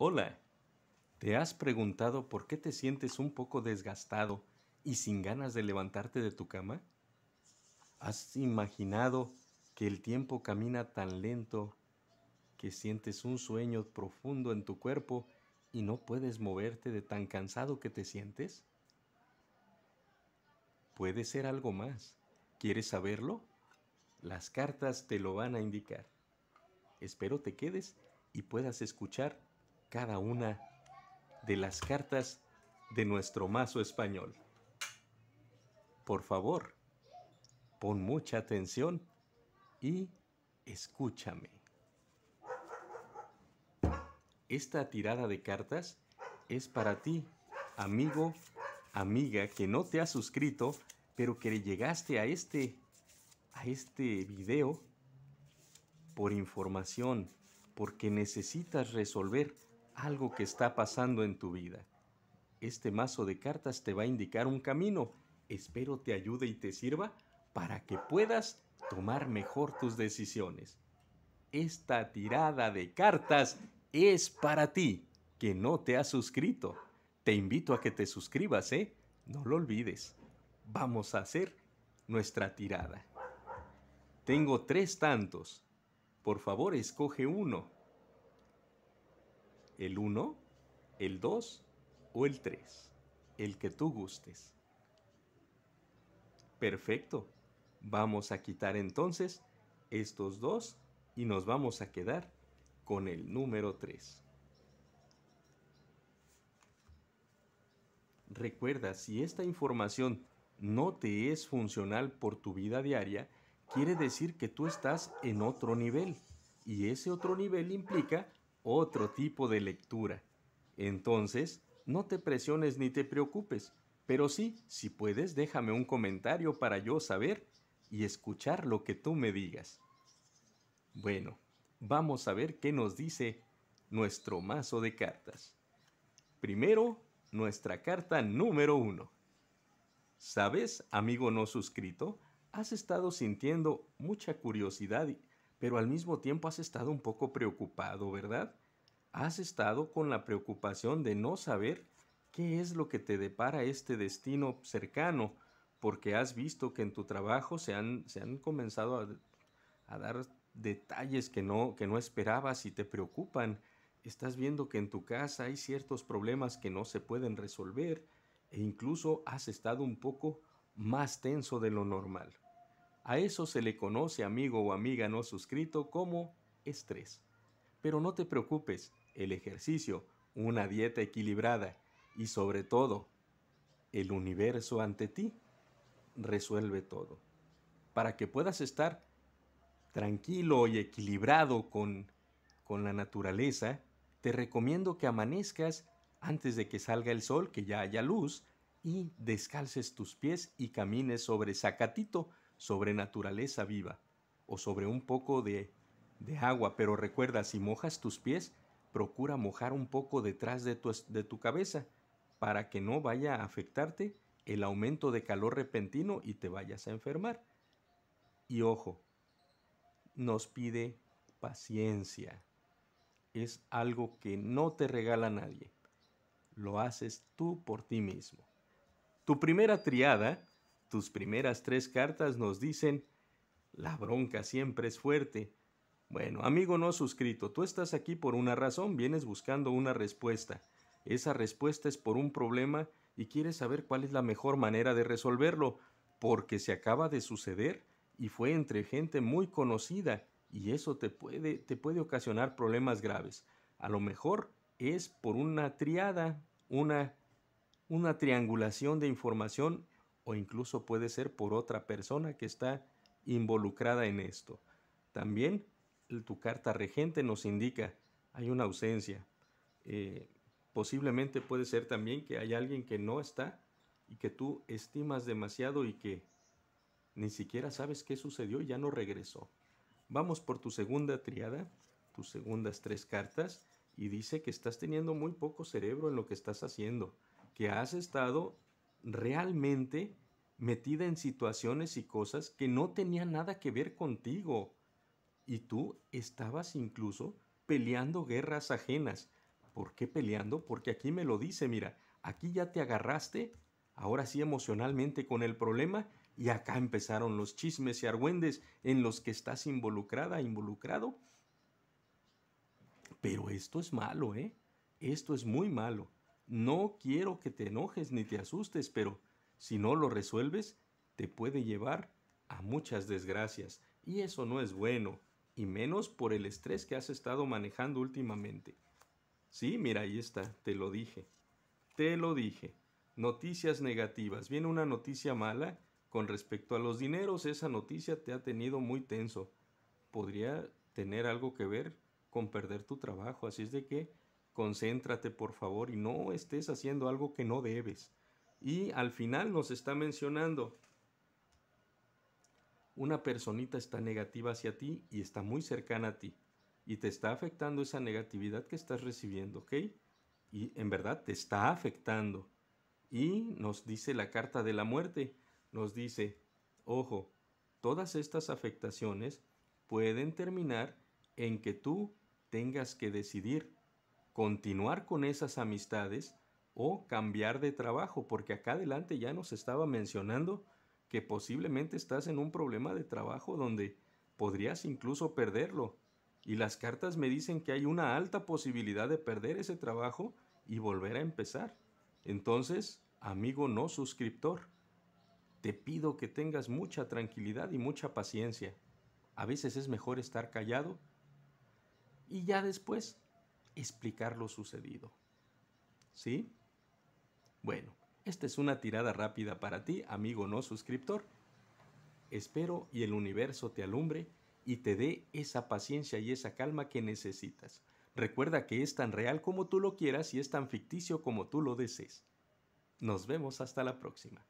Hola, ¿te has preguntado por qué te sientes un poco desgastado y sin ganas de levantarte de tu cama? ¿Has imaginado que el tiempo camina tan lento que sientes un sueño profundo en tu cuerpo y no puedes moverte de tan cansado que te sientes? Puede ser algo más. ¿Quieres saberlo? Las cartas te lo van a indicar. Espero te quedes y puedas escuchar cada una de las cartas de nuestro mazo español. Por favor, pon mucha atención y escúchame. Esta tirada de cartas es para ti, amigo, amiga, que no te has suscrito, pero que llegaste a este, a este video por información, porque necesitas resolver algo que está pasando en tu vida. Este mazo de cartas te va a indicar un camino. Espero te ayude y te sirva para que puedas tomar mejor tus decisiones. Esta tirada de cartas es para ti, que no te has suscrito. Te invito a que te suscribas, ¿eh? No lo olvides. Vamos a hacer nuestra tirada. Tengo tres tantos. Por favor, escoge uno el 1, el 2 o el 3, el que tú gustes. Perfecto. Vamos a quitar entonces estos dos y nos vamos a quedar con el número 3. Recuerda, si esta información no te es funcional por tu vida diaria, quiere decir que tú estás en otro nivel. Y ese otro nivel implica otro tipo de lectura. Entonces, no te presiones ni te preocupes, pero sí, si puedes, déjame un comentario para yo saber y escuchar lo que tú me digas. Bueno, vamos a ver qué nos dice nuestro mazo de cartas. Primero, nuestra carta número uno. ¿Sabes, amigo no suscrito? ¿Has estado sintiendo mucha curiosidad pero al mismo tiempo has estado un poco preocupado, ¿verdad? Has estado con la preocupación de no saber qué es lo que te depara este destino cercano, porque has visto que en tu trabajo se han, comenzado a, dar detalles que no, que no esperabas y te preocupan. Estás viendo que en tu casa hay ciertos problemas que no se pueden resolver e incluso has estado un poco más tenso de lo normal. A eso se le conoce, amigo o amiga no suscrito, como estrés. Pero no te preocupes, el ejercicio, una dieta equilibrada y sobre todo, el universo ante ti resuelve todo. Para que puedas estar tranquilo y equilibrado con, con la naturaleza, te recomiendo que amanezcas antes de que salga el sol, que ya haya luz, y descalces tus pies y camines sobre Zacatito, sobre naturaleza viva o sobre un poco de, de agua, pero recuerda, si mojas tus pies, procura mojar un poco detrás de tu, de tu cabeza para que no vaya a afectarte el aumento de calor repentino y te vayas a enfermar. Y ojo, nos pide paciencia. Es algo que no te regala nadie. Lo haces tú por ti mismo. Tu primera triada tus primeras tres cartas nos dicen, la bronca siempre es fuerte. Bueno, amigo no suscrito, tú estás aquí por una razón, vienes buscando una respuesta. Esa respuesta es por un problema y quieres saber cuál es la mejor manera de resolverlo, porque se acaba de suceder y fue entre gente muy conocida y eso te puede, te puede ocasionar problemas graves. A lo mejor es por una triada, una, una triangulación de información o incluso puede ser por otra persona que está involucrada en esto. También tu carta regente nos indica hay una ausencia. Eh, posiblemente puede ser también que hay alguien que no está y que tú estimas demasiado y que ni siquiera sabes qué sucedió y ya no regresó. Vamos por tu segunda triada, tus segundas tres cartas, y dice que estás teniendo muy poco cerebro en lo que estás haciendo, que has estado realmente metida en situaciones y cosas que no tenían nada que ver contigo. Y tú estabas incluso peleando guerras ajenas. ¿Por qué peleando? Porque aquí me lo dice, mira, aquí ya te agarraste, ahora sí emocionalmente con el problema, y acá empezaron los chismes y argüendes en los que estás involucrada, involucrado. Pero esto es malo, ¿eh? Esto es muy malo. No quiero que te enojes ni te asustes, pero si no lo resuelves, te puede llevar a muchas desgracias, y eso no es bueno, y menos por el estrés que has estado manejando últimamente. Sí, mira, ahí está, te lo dije. Te lo dije. Noticias negativas. Viene una noticia mala con respecto a los dineros. Esa noticia te ha tenido muy tenso. Podría tener algo que ver con perder tu trabajo. Así es de que concéntrate por favor y no estés haciendo algo que no debes. Y al final nos está mencionando, una personita está negativa hacia ti y está muy cercana a ti y te está afectando esa negatividad que estás recibiendo, ¿ok? Y en verdad te está afectando. Y nos dice la carta de la muerte, nos dice, ojo, todas estas afectaciones pueden terminar en que tú tengas que decidir continuar con esas amistades o cambiar de trabajo, porque acá adelante ya nos estaba mencionando que posiblemente estás en un problema de trabajo donde podrías incluso perderlo. Y las cartas me dicen que hay una alta posibilidad de perder ese trabajo y volver a empezar. Entonces, amigo no suscriptor, te pido que tengas mucha tranquilidad y mucha paciencia. A veces es mejor estar callado y ya después explicar lo sucedido. ¿Sí? Bueno, esta es una tirada rápida para ti, amigo no suscriptor. Espero y el universo te alumbre y te dé esa paciencia y esa calma que necesitas. Recuerda que es tan real como tú lo quieras y es tan ficticio como tú lo desees. Nos vemos hasta la próxima.